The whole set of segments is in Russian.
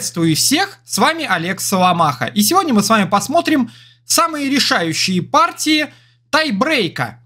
Приветствую всех, с вами Олег Соломаха. И сегодня мы с вами посмотрим самые решающие партии тайбрейка.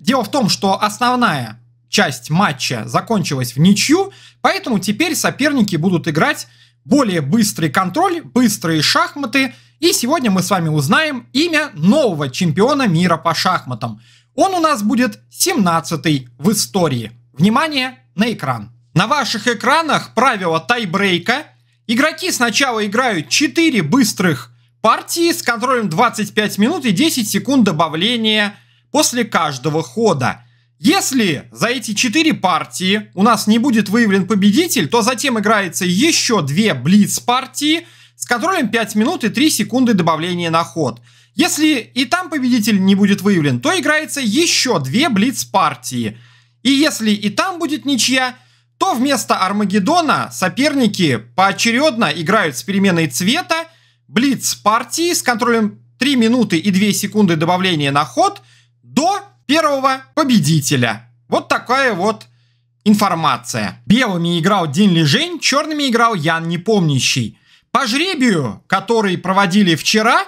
Дело в том, что основная часть матча закончилась в ничью, поэтому теперь соперники будут играть более быстрый контроль, быстрые шахматы. И сегодня мы с вами узнаем имя нового чемпиона мира по шахматам. Он у нас будет 17-й в истории. Внимание на экран. На ваших экранах правила тайбрейка Игроки сначала играют 4 быстрых партии с контролем 25 минут и 10 секунд добавления после каждого хода. Если за эти 4 партии у нас не будет выявлен победитель, то затем играется еще 2 блиц-партии с контролем 5 минут и 3 секунды добавления на ход. Если и там победитель не будет выявлен, то играется еще 2 блиц-партии. И если и там будет ничья, то вместо Армагеддона соперники поочередно играют с переменной цвета, блиц партии с контролем 3 минуты и 2 секунды добавления на ход до первого победителя. Вот такая вот информация. Белыми играл Дин Лежень, черными играл Ян Непомнящий. По жребию, который проводили вчера,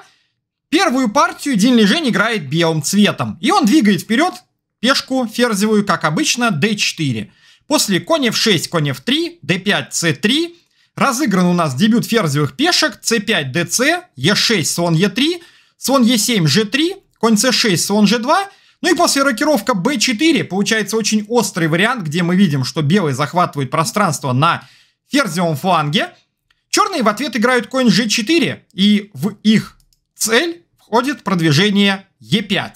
первую партию Дин Лежень играет белым цветом. И он двигает вперед пешку ферзевую, как обычно, d4. После конь f6, конь f3, d5, c3. Разыгран у нас дебют ферзевых пешек, c5, dc, e6, слон e3, слон e7, g3, конь c6, слон g2. Ну и после рокировка b4 получается очень острый вариант, где мы видим, что белый захватывает пространство на ферзевом фланге. Черные в ответ играют конь g4, и в их цель входит продвижение e5.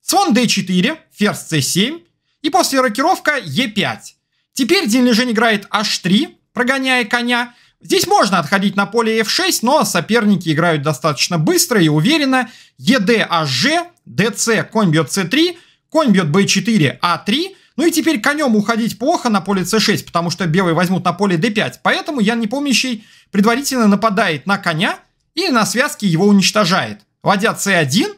Слон d4, ферзь c7, и после рокировка Е5. Теперь Динлижин играет H3, прогоняя коня. Здесь можно отходить на поле F6, но соперники играют достаточно быстро и уверенно. ЕД, HG, ДЦ, конь бьет С3, конь бьет b4, А3. Ну и теперь конем уходить плохо на поле c6, потому что белые возьмут на поле d5. Поэтому Ян Непомнящий предварительно нападает на коня и на связке его уничтожает. Ладья c1,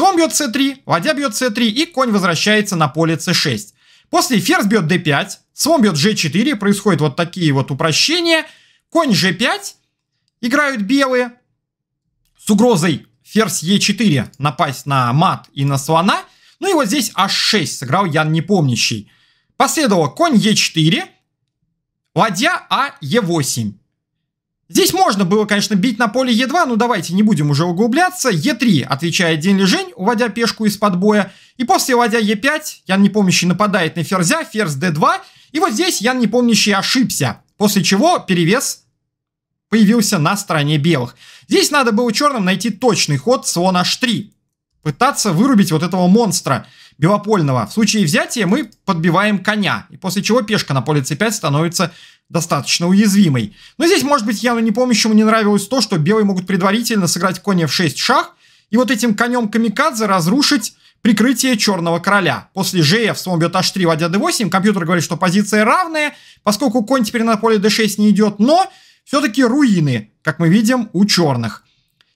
Слон бьет c3, ладья бьет c3 и конь возвращается на поле c6. После ферзь бьет d5, слон бьет g4, происходят вот такие вот упрощения. Конь g5, играют белые, с угрозой ферзь e4 напасть на мат и на слона. Ну и вот здесь h6 сыграл Ян Непомнящий. Последовало конь e4, ладья а e8. Здесь можно было, конечно, бить на поле Е2, но давайте не будем уже углубляться. Е3 отвечает День Лежень, уводя пешку из-под боя. И после ладья Е5 Ян Непомнящий нападает на ферзя, ферзь Д2. И вот здесь Ян Непомнящий ошибся, после чего перевес появился на стороне белых. Здесь надо было черным найти точный ход слон H3. Пытаться вырубить вот этого монстра. Белопольного. В случае взятия мы подбиваем коня, и после чего пешка на поле c5 становится достаточно уязвимой. Но здесь, может быть, явно не Яну чему не нравилось то, что белые могут предварительно сыграть коня в 6 шах, и вот этим конем камикадзе разрушить прикрытие черного короля. После же слон бьет h3, ладья d8, компьютер говорит, что позиция равная, поскольку конь теперь на поле d6 не идет, но все-таки руины, как мы видим, у черных.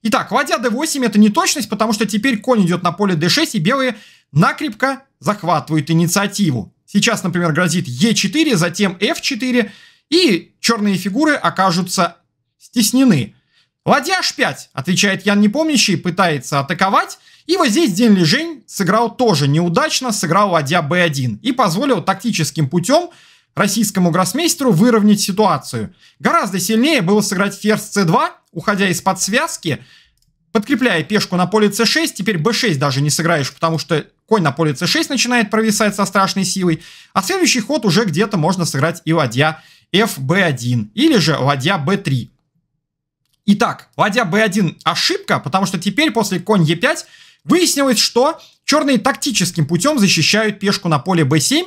Итак, ладья d8 это не точность, потому что теперь конь идет на поле d6, и белые накрепко захватывают инициативу. Сейчас, например, грозит Е4, затем F4, и черные фигуры окажутся стеснены. Ладья H5, отвечает Ян Непомнящий, пытается атаковать. И вот здесь День Лежень сыграл тоже неудачно, сыграл ладья B1 и позволил тактическим путем российскому гроссмейстеру выровнять ситуацию. Гораздо сильнее было сыграть ферзь c2, уходя из-под связки, подкрепляя пешку на поле c6, теперь b6 даже не сыграешь, потому что конь на поле c6 начинает провисать со страшной силой, а следующий ход уже где-то можно сыграть и ладья fb1 или же ладья b3. Итак, ладья b1 ошибка, потому что теперь после конь e5 выяснилось, что черные тактическим путем защищают пешку на поле b7,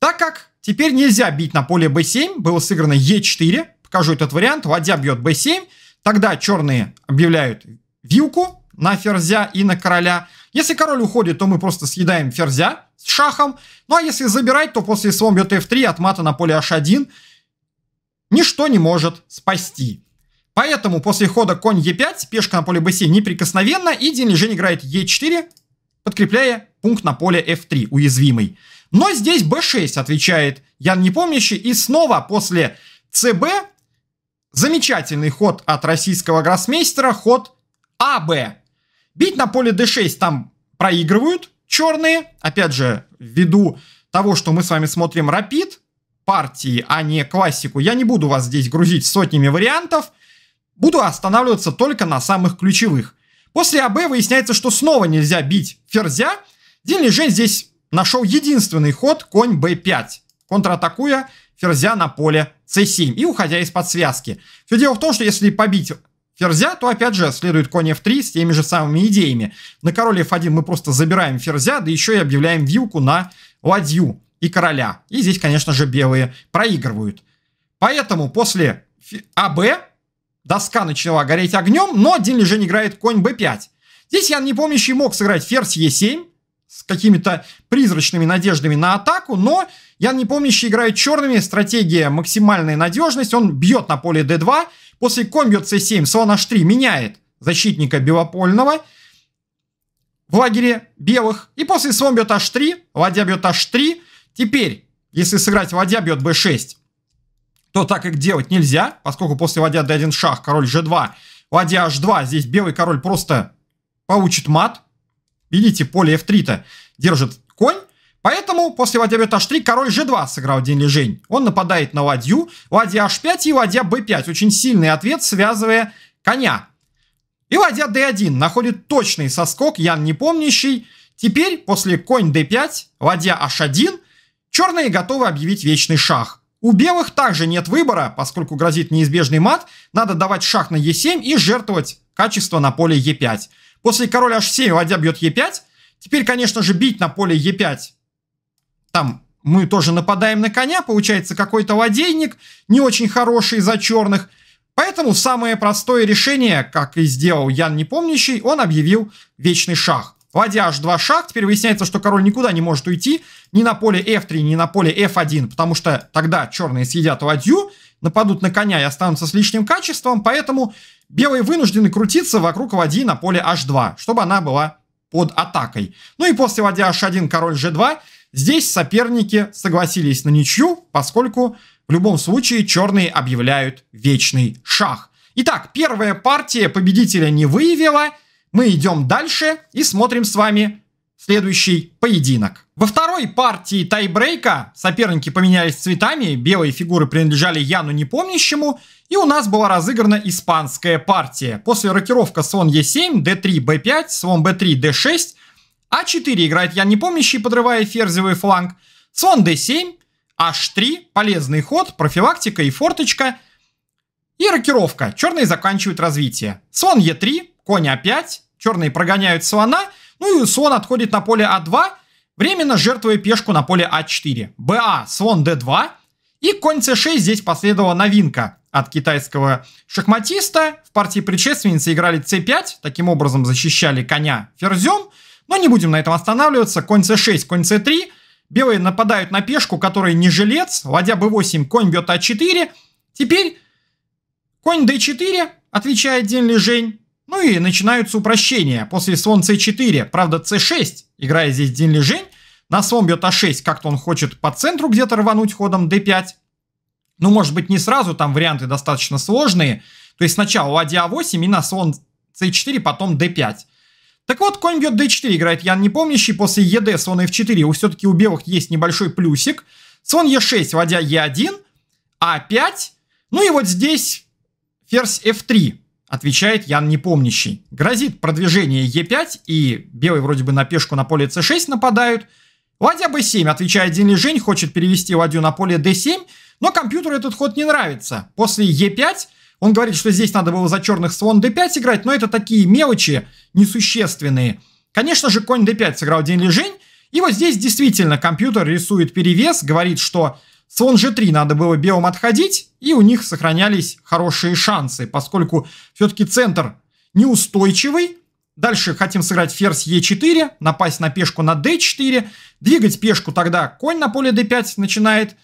так как теперь нельзя бить на поле b7, было сыграно e4, покажу этот вариант, ладья бьет b7, тогда черные объявляют вилку на ферзя и на короля – если король уходит, то мы просто съедаем ферзя с шахом. Ну а если забирать, то после слон бьет f3 от мата на поле h1 ничто не может спасти. Поэтому после хода конь e5 пешка на поле b7 неприкосновенна и день лежень играет e4, подкрепляя пункт на поле f3, уязвимый. Но здесь b6 отвечает Ян Непомнящий и снова после cb замечательный ход от российского гроссмейстера, ход ab. А Бить на поле d6 там проигрывают черные. Опять же, ввиду того, что мы с вами смотрим рапид партии, а не классику, я не буду вас здесь грузить сотнями вариантов. Буду останавливаться только на самых ключевых. После АБ выясняется, что снова нельзя бить ферзя. Дин Лежен здесь нашел единственный ход конь b5, контратакуя ферзя на поле c7 и уходя из-под связки. Все дело в том, что если побить ферзя, то опять же следует конь f3 с теми же самыми идеями. На короле f1 мы просто забираем ферзя, да еще и объявляем вилку на ладью и короля. И здесь, конечно же, белые проигрывают. Поэтому после АБ доска начала гореть огнем, но один лежень играет конь b5. Здесь я Ян Непомнящий мог сыграть ферзь e7 с какими-то призрачными надеждами на атаку, но Ян Непомнящий играет черными, стратегия максимальная надежность, он бьет на поле d2, После комбио c7 слон h3 меняет защитника белопольного в лагере белых. И после слон бьет h3, ладья бьет h3. Теперь, если сыграть ладья бьет b6, то так их делать нельзя, поскольку после ладья d1 шах, король g2, ладья h2, здесь белый король просто получит мат. Видите, поле f3-то держит конь. Поэтому после ладья h3 король g2 сыграл день лежень. Он нападает на ладью, ладья h5 и ладья b5. Очень сильный ответ, связывая коня. И ладья d1 находит точный соскок, Ян непомнящий. Теперь после конь d5, ладья h1, черные готовы объявить вечный шах. У белых также нет выбора, поскольку грозит неизбежный мат, надо давать шах на e7 и жертвовать качество на поле e5. После короля h7 ладья бьет e5. Теперь, конечно же, бить на поле e5 там мы тоже нападаем на коня, получается какой-то ладейник, не очень хороший за черных. Поэтому самое простое решение, как и сделал Ян Непомнящий, он объявил вечный шах. Ладья h2 шах, теперь выясняется, что король никуда не может уйти, ни на поле f3, ни на поле f1, потому что тогда черные съедят ладью, нападут на коня и останутся с лишним качеством, поэтому белые вынуждены крутиться вокруг ладьи на поле h2, чтобы она была под атакой. Ну и после ладья h1, король g2, Здесь соперники согласились на ничью, поскольку в любом случае черные объявляют вечный шах. Итак, первая партия победителя не выявила. Мы идем дальше и смотрим с вами следующий поединок. Во второй партии тайбрейка соперники поменялись цветами, белые фигуры принадлежали Яну Непомнящему, и у нас была разыграна испанская партия. После рокировка слон Е7, d 3 b 5 слон b 3 d 6 а4 играет я Ян Непомнящий, подрывая ферзевый фланг. Слон d7, h3, полезный ход, профилактика и форточка. И рокировка. Черные заканчивают развитие. Слон e3, конь a5, а черные прогоняют слона. Ну и слон отходит на поле a а 2 временно жертвуя пешку на поле a 4 ba слон d2. И конь c6 здесь последовала новинка от китайского шахматиста. В партии предшественницы играли c5, таким образом защищали коня ферзем. Но не будем на этом останавливаться. Конь c6, конь c3. Белые нападают на пешку, который не жилец. Ладья b8, конь бьет a а 4 Теперь конь d4, отвечает Дин Лежень. Ну и начинаются упрощения. После слон c4, правда c6, играя здесь Дин Лежень. На слон бьет a а 6 как-то он хочет по центру где-то рвануть ходом d5. Ну, может быть, не сразу, там варианты достаточно сложные. То есть сначала ладья а8 и на слон c4, потом d5. Так вот, конь бьет d4, играет Ян Непомнящий, после ед слон f4, у все-таки у белых есть небольшой плюсик. Слон e6, ладья e1, a 5 ну и вот здесь ферзь f3, отвечает Ян Непомнящий. Грозит продвижение e5, и белые вроде бы на пешку на поле c6 нападают. Ладья b7, отвечает Дин Лежень, хочет перевести ладью на поле d7, но компьютеру этот ход не нравится. После e5 он говорит, что здесь надо было за черных слон d5 играть, но это такие мелочи несущественные. Конечно же, конь d5 сыграл день лежень, и вот здесь действительно компьютер рисует перевес, говорит, что слон g3 надо было белым отходить, и у них сохранялись хорошие шансы, поскольку все-таки центр неустойчивый. Дальше хотим сыграть ферзь e4, напасть на пешку на d4, двигать пешку тогда конь на поле d5 начинает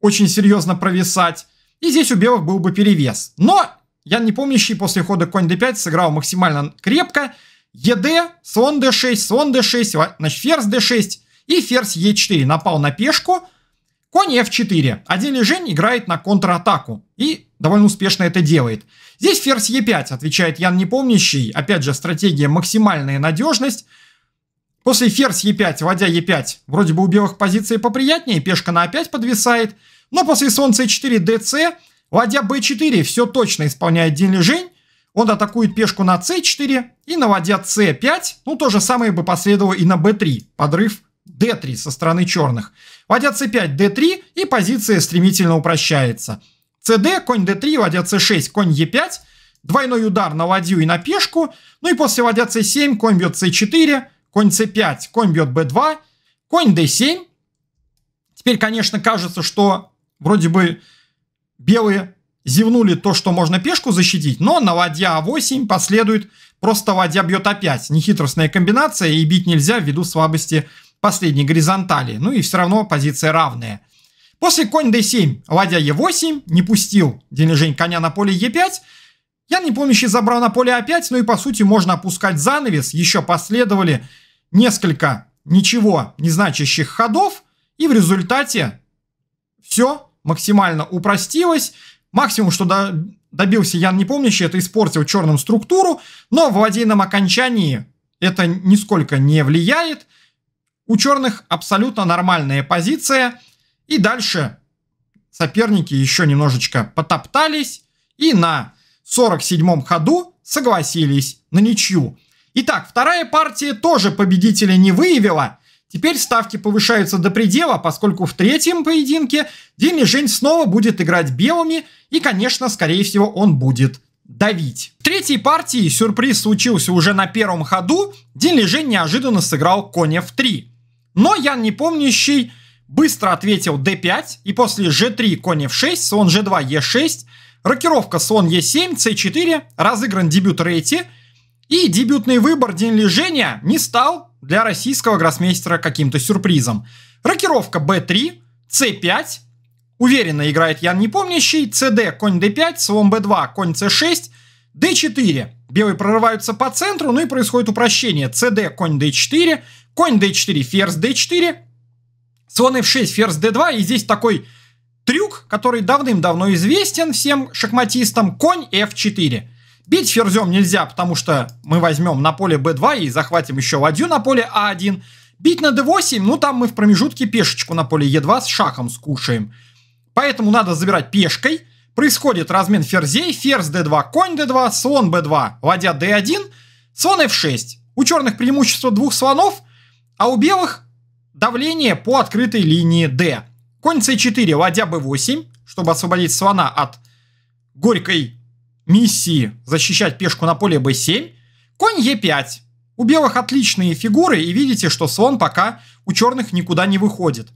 очень серьезно провисать. И здесь у белых был бы перевес. Но Ян Непомнящий после хода конь d5 сыграл максимально крепко. ЕД, слон d6, слон d6, значит ферзь d6 и ферзь e4. Напал на пешку. Конь f4. Один лежень играет на контратаку. И довольно успешно это делает. Здесь ферзь e5, отвечает Ян Непомнящий. Опять же, стратегия максимальная надежность. После ферзь e5, ладья e5, вроде бы у белых позиции поприятнее, пешка на a5 подвисает. Но после слон c4 dc, ладья b4 все точно исполняет день лежень, Он атакует пешку на c4 и на ладья c5. Ну, то же самое бы последовало и на b3. Подрыв d3 со стороны черных. Ладья c5, d3 и позиция стремительно упрощается. cd, конь d3, ладья c6, конь e5. Двойной удар на ладью и на пешку. Ну и после ладья c7, конь бьет c4, конь c5, конь бьет b2, конь d7. Теперь, конечно, кажется, что вроде бы белые зевнули то, что можно пешку защитить, но на ладья А8 последует просто ладья бьет А5. Нехитростная комбинация и бить нельзя ввиду слабости последней горизонтали. Ну и все равно позиция равная. После конь d7, ладья e8, не пустил Денежень коня на поле e5. я Ян Непомнящий забрал на поле a5, а ну и по сути можно опускать занавес. Еще последовали несколько ничего не значащих ходов. И в результате все, максимально упростилось. Максимум, что до, добился Ян Непомнящий, это испортил черным структуру, но в ладейном окончании это нисколько не влияет. У черных абсолютно нормальная позиция. И дальше соперники еще немножечко потоптались и на 47-м ходу согласились на ничью. Итак, вторая партия тоже победителя не выявила – Теперь ставки повышаются до предела, поскольку в третьем поединке Деми Жень снова будет играть белыми, и, конечно, скорее всего, он будет давить. В третьей партии сюрприз случился уже на первом ходу. Дин Лежень неожиданно сыграл коня в 3. Но Ян Непомнящий быстро ответил d5, и после g3 коня в 6, слон g2, e6, рокировка слон e7, c4, разыгран дебют рейти, и дебютный выбор Дин Лежения не стал для российского гроссмейстера каким-то сюрпризом. Рокировка b3, c5, уверенно играет Ян Непомнящий, cd, конь d5, слон b2, конь c6, d4. Белые прорываются по центру, ну и происходит упрощение. cd, конь d4, конь d4, ферзь d4, слон f6, ферзь d2, и здесь такой трюк, который давным-давно известен всем шахматистам, конь f4. Бить ферзем нельзя, потому что мы возьмем на поле b2 и захватим еще ладью на поле a1. А Бить на d8, ну там мы в промежутке пешечку на поле e2 с шахом скушаем. Поэтому надо забирать пешкой. Происходит размен ферзей, ферзь d2, конь d2, слон b2, ладья d1, слон f6. У черных преимущество двух слонов, а у белых давление по открытой линии d. Конь c4, ладья b8, чтобы освободить слона от горькой миссии защищать пешку на поле b7, конь e5. У белых отличные фигуры, и видите, что слон пока у черных никуда не выходит.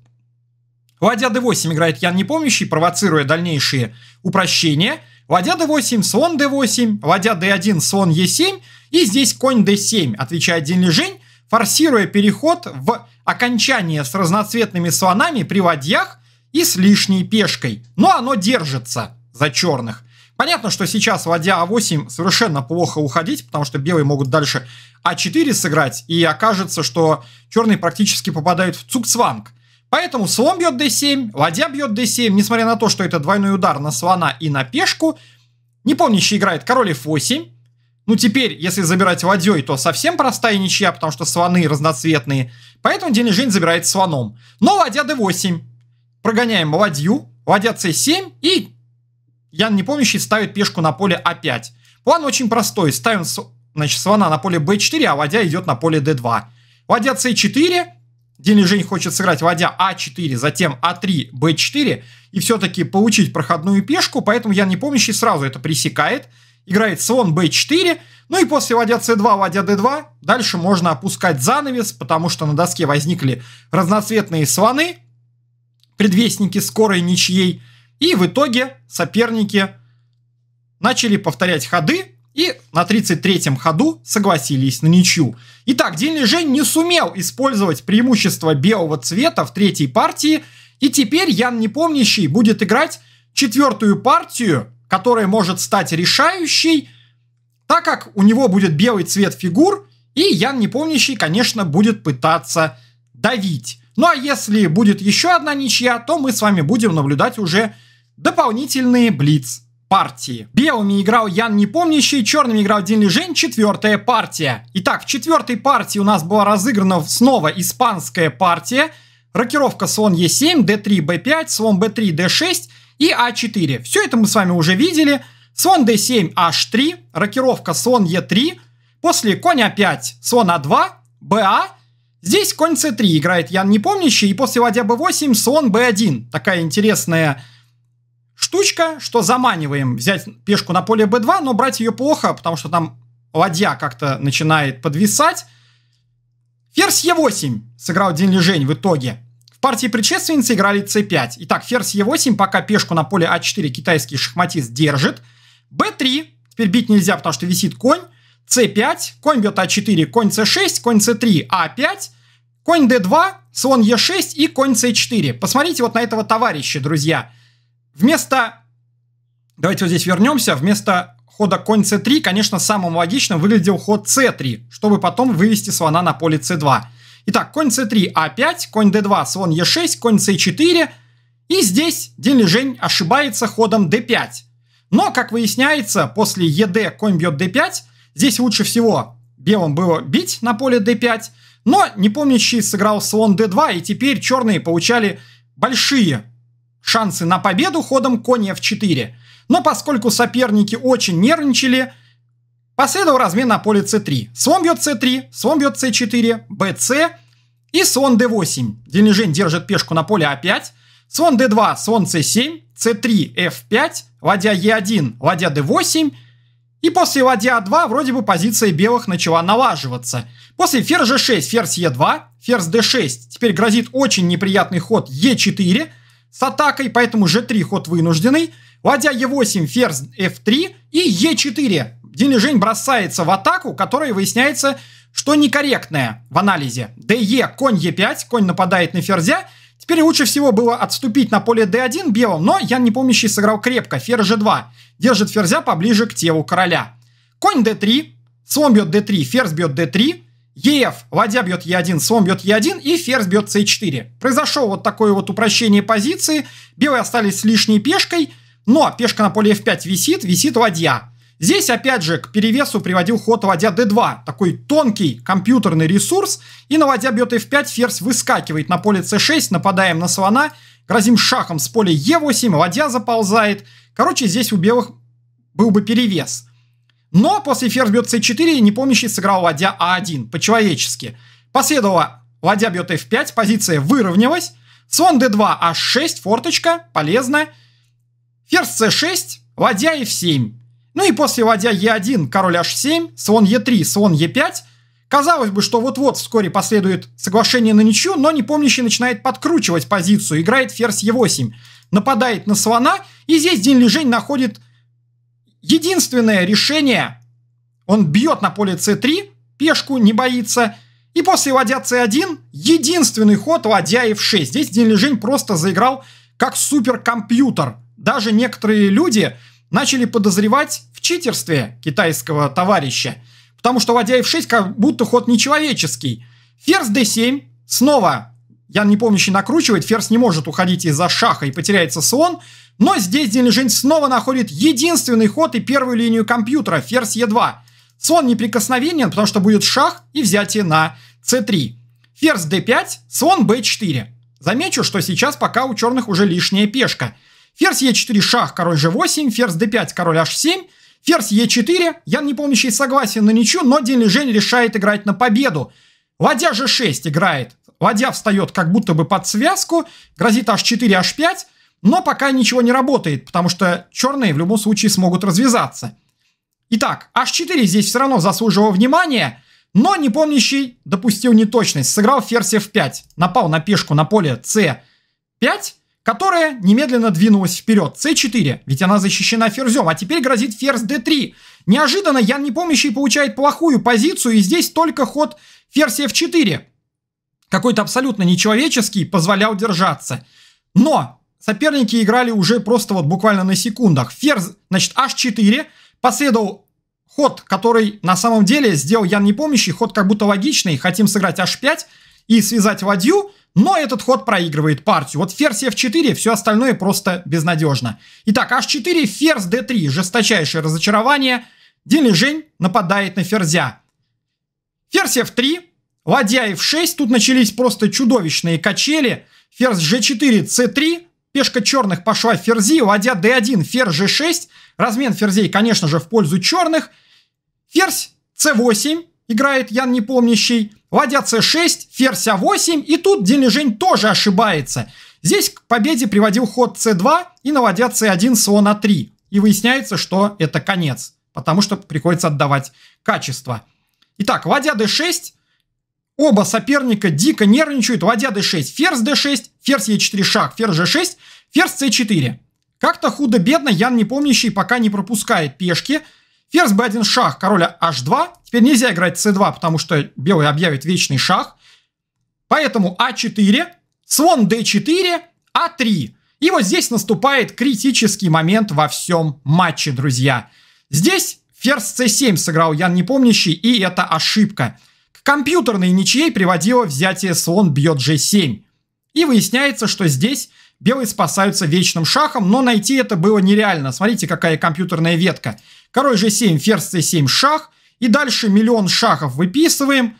Ладья d8 играет Ян Непомнящий, провоцируя дальнейшие упрощения. Ладья d8, слон d8, ладья d1, слон e7, и здесь конь d7, отвечает Дин Лежень, форсируя переход в окончание с разноцветными слонами при ладьях и с лишней пешкой. Но оно держится за черных. Понятно, что сейчас, вводя А8, совершенно плохо уходить, потому что белые могут дальше А4 сыграть, и окажется, что черные практически попадают в цукцванг. Поэтому слон бьет d7, ладья бьет d7, несмотря на то, что это двойной удар на слона и на пешку. Не Непомнящий играет король f8. Ну теперь, если забирать ладьей, то совсем простая ничья, потому что слоны разноцветные. Поэтому Денежень забирает слоном. Но ладья d8. Прогоняем ладью, ладья c7 и Ян Непомнящий ставит пешку на поле А5. План очень простой. Ставим значит, слона на поле b4, а ладья идет на поле d2. Ладья c4, День Жень хочет сыграть ладья а4, затем а3, b4, и все-таки получить проходную пешку, поэтому я не помнящий сразу это пресекает. Играет слон b4, ну и после ладья c2, ладья d2, дальше можно опускать занавес, потому что на доске возникли разноцветные слоны, предвестники скорой ничьей, и в итоге соперники начали повторять ходы, и на 33-м ходу согласились на ничью. Итак, Дин Лежень не сумел использовать преимущество белого цвета в третьей партии, и теперь Ян Непомнящий будет играть четвертую партию, которая может стать решающей, так как у него будет белый цвет фигур, и Ян Непомнящий, конечно, будет пытаться давить. Ну а если будет еще одна ничья, то мы с вами будем наблюдать уже Дополнительные блиц партии. Белыми играл Ян Непомнящий, черными играл Дин Лежень, четвертая партия. Итак, в четвертой партии у нас была разыграна снова испанская партия. Рокировка слон Е7, д 3 б 5 слон б 3 д 6 и а4. Все это мы с вами уже видели. Слон д 7 h3, рокировка слон е 3 после конь a5, слон a2, ба. Здесь конь с 3 играет Ян Непомнящий, и после ладья б 8 слон б 1 Такая интересная штучка, что заманиваем взять пешку на поле b2, но брать ее плохо, потому что там ладья как-то начинает подвисать. Ферзь e8 сыграл Дин Лежень в итоге. В партии предшественницы играли c5. Итак, ферзь e8, пока пешку на поле a а 4 китайский шахматист держит. b3, теперь бить нельзя, потому что висит конь. c5, конь бьет a 4 конь c6, конь c3, a 5 конь d2, слон e6 и конь c4. Посмотрите вот на этого товарища, друзья. Вместо... Давайте вот здесь вернемся. Вместо хода конь c3, конечно, самым логичным выглядел ход c3, чтобы потом вывести слона на поле c2. Итак, конь c3, а 5 конь d2, слон e6, конь c4. И здесь Дин Лежень ошибается ходом d5. Но, как выясняется, после ед конь бьет d5, здесь лучше всего белым было бить на поле d5, но непомнящий сыграл слон d2, и теперь черные получали большие шансы на победу ходом коня f4. Но поскольку соперники очень нервничали, последовал размен на поле c3. Слон бьет c3, слон бьет c4, bc и слон d8. Дельнижень держит пешку на поле a5. Слон d2, слон c7, c3, f5, ладья e1, ладья d8. И после ладья a2 вроде бы позиция белых начала налаживаться. После ферзь g6, ферзь e2, ферзь d6. Теперь грозит очень неприятный ход e4, с атакой, поэтому g3 ход вынужденный. Ладья e8, ферзь f3 и e4. Дилижень бросается в атаку, которая выясняется, что некорректная в анализе. de, конь e5, конь нападает на ферзя. Теперь лучше всего было отступить на поле d1 белым, но Ян Непомнящий сыграл крепко, ферзь g2. Держит ферзя поближе к телу короля. Конь d3, слон бьет d3, ферзь бьет d3. ЕФ, ладья бьет Е1, слон бьет Е1 и ферзь бьет С4. Произошло вот такое вот упрощение позиции, белые остались с лишней пешкой, но пешка на поле F5 висит, висит ладья. Здесь опять же к перевесу приводил ход ладья d2, такой тонкий компьютерный ресурс, и на ладья бьет f5 ферзь выскакивает на поле c6, нападаем на слона, грозим шахом с поля e8, ладья заползает. Короче, здесь у белых был бы перевес. Но после ферзь бьет c4, не непомнящий сыграл ладья а1, по-человечески. Последовало ладья бьет f5, позиция выровнялась. Слон d2, h6, форточка, полезная Ферзь c6, ладья f7. Ну и после ладья e1, король h7, слон e3, слон e5. Казалось бы, что вот-вот вскоре последует соглашение на ничью, но не непомнящий начинает подкручивать позицию, играет ферзь e8, нападает на слона, и здесь день лежень находит единственное решение. Он бьет на поле c3, пешку не боится. И после ладья c1 единственный ход ладья f6. Здесь Дин Лежень просто заиграл как суперкомпьютер. Даже некоторые люди начали подозревать в читерстве китайского товарища. Потому что ладья f6 как будто ход нечеловеческий. Ферзь d7, снова Ян Непомнящий накручивает, ферзь не может уходить из-за шаха и потеряется слон. Но здесь День снова находит единственный ход и первую линию компьютера, ферзь Е2. Слон неприкосновенен, потому что будет шах и взятие на c3. Ферзь d5, слон b4. Замечу, что сейчас пока у черных уже лишняя пешка. Ферзь e4, шах, король g8, ферзь d5, король h7, ферзь e4. Ян Непомнящий согласен на ничью, но Дин решает играть на победу. Ладья g6 играет Ладья встает как будто бы под связку, грозит h4, h5, но пока ничего не работает, потому что черные в любом случае смогут развязаться. Итак, h4 здесь все равно заслуживал внимания, но непомнящий допустил неточность, сыграл ферзь f5, напал на пешку на поле c5, которая немедленно двинулась вперед, c4, ведь она защищена ферзем, а теперь грозит ферзь d3. Неожиданно Ян Непомнящий получает плохую позицию, и здесь только ход ферзь f4 какой-то абсолютно нечеловеческий, позволял держаться. Но соперники играли уже просто вот буквально на секундах. Ферзь, значит, h4, последовал ход, который на самом деле сделал Ян Непомнящий, ход как будто логичный, хотим сыграть h5 и связать ладью, но этот ход проигрывает партию. Вот ферзь f4, все остальное просто безнадежно. Итак, h4, ферзь d3, жесточайшее разочарование. Дин нападает на ферзя. Ферзь f3, Ладья f6, тут начались просто чудовищные качели. Ферзь g4, c3, пешка черных пошла в ферзи, ладья d1, ферзь g6. Размен ферзей, конечно же, в пользу черных. Ферзь c8, играет Ян Непомнящий. Ладья c6, ферзь a8, а и тут Дележень тоже ошибается. Здесь к победе приводил ход c2 и на ладья c1 слон a3. И выясняется, что это конец, потому что приходится отдавать качество. Итак, ладья d6, Оба соперника дико нервничают, ладья d6, ферзь d6, ферзь e4 шаг, ферзь g6, ферзь c4. Как-то худо-бедно Ян не помнящий пока не пропускает пешки. Ферзь b1 шаг, короля h2. Теперь нельзя играть c2, потому что белый объявит вечный шах. Поэтому а4, слон d4, а3. И вот здесь наступает критический момент во всем матче, друзья. Здесь ферзь c7 сыграл Ян Непомнящий, и это ошибка компьютерной ничьей приводило взятие слон бьет g7. И выясняется, что здесь белые спасаются вечным шахом, но найти это было нереально. Смотрите, какая компьютерная ветка. Король g7, ферзь c7, шах. И дальше миллион шахов выписываем.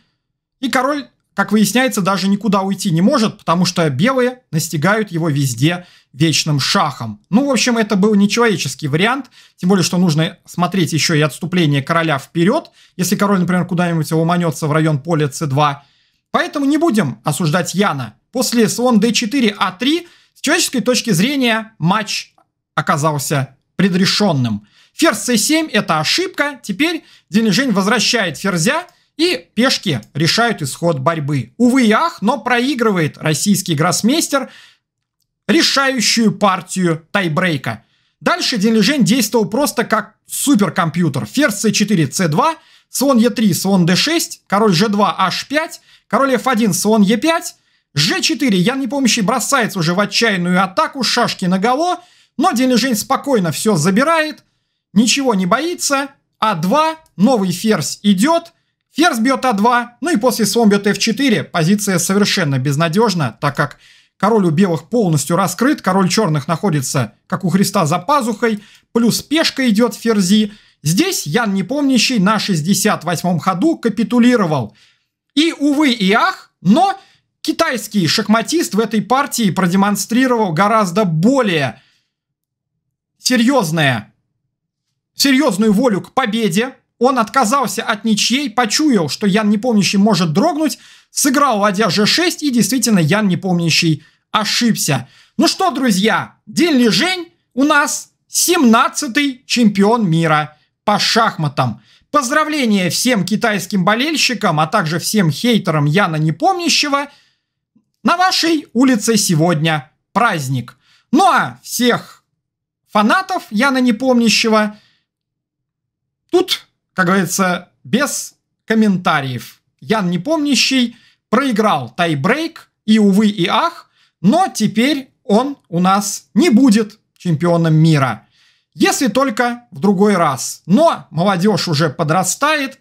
И король, как выясняется, даже никуда уйти не может, потому что белые настигают его везде вечным шахом. Ну, в общем, это был нечеловеческий вариант, тем более, что нужно смотреть еще и отступление короля вперед, если король, например, куда-нибудь ломанется в район поля c2. Поэтому не будем осуждать Яна. После слон d4, a3 а с человеческой точки зрения матч оказался предрешенным. Ферзь c7 – это ошибка. Теперь Дилижень возвращает ферзя, и пешки решают исход борьбы. Увы и ах, но проигрывает российский гроссмейстер – решающую партию тайбрейка. Дальше Дилижень действовал просто как суперкомпьютер. Ферзь c4, c2, слон e3, слон d6, король g2, h5, король f1, слон e5, g4. Ян Непомнящий бросается уже в отчаянную атаку, шашки на голо, но Дилижень спокойно все забирает, ничего не боится. А2, новый ферзь идет, ферзь бьет А2, ну и после слон бьет f4. Позиция совершенно безнадежна, так как Король у белых полностью раскрыт, король черных находится, как у Христа, за пазухой, плюс пешка идет ферзи. Здесь Ян Непомнящий на 68-м ходу капитулировал. И, увы и ах, но китайский шахматист в этой партии продемонстрировал гораздо более серьезное, серьезную волю к победе. Он отказался от ничьей, почуял, что Ян Непомнящий может дрогнуть, сыграл ладья g6 и действительно Ян Непомнящий ошибся. Ну что, друзья, Дин Лежень у нас 17-й чемпион мира по шахматам. Поздравления всем китайским болельщикам, а также всем хейтерам Яна Непомнящего. На вашей улице сегодня праздник. Ну а всех фанатов Яна Непомнящего тут, как говорится, без комментариев. Ян Непомнящий – проиграл тайбрейк, и увы и ах, но теперь он у нас не будет чемпионом мира. Если только в другой раз. Но молодежь уже подрастает,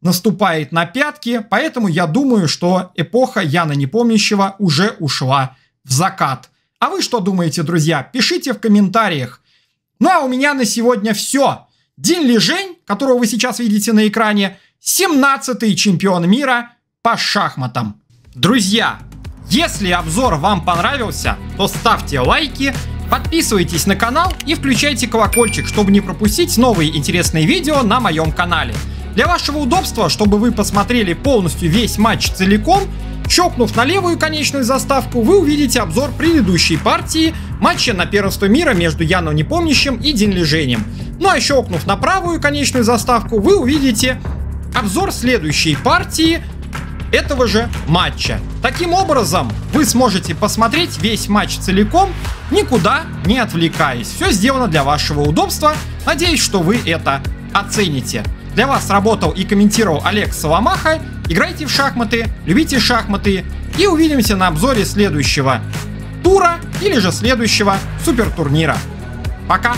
наступает на пятки, поэтому я думаю, что эпоха Яна Непомнящего уже ушла в закат. А вы что думаете, друзья? Пишите в комментариях. Ну а у меня на сегодня все. Дин Лежень, которого вы сейчас видите на экране, 17-й чемпион мира – по шахматам. Друзья, если обзор вам понравился, то ставьте лайки, подписывайтесь на канал и включайте колокольчик, чтобы не пропустить новые интересные видео на моем канале. Для вашего удобства, чтобы вы посмотрели полностью весь матч целиком, Щелкнув на левую конечную заставку, вы увидите обзор предыдущей партии матча на первенство мира между Яном Непомнящим и Дин Лежением. Ну а щелкнув на правую конечную заставку, вы увидите обзор следующей партии этого же матча. Таким образом, вы сможете посмотреть весь матч целиком, никуда не отвлекаясь. Все сделано для вашего удобства. Надеюсь, что вы это оцените. Для вас работал и комментировал Олег Соломаха. Играйте в шахматы, любите шахматы и увидимся на обзоре следующего тура или же следующего супертурнира. Пока!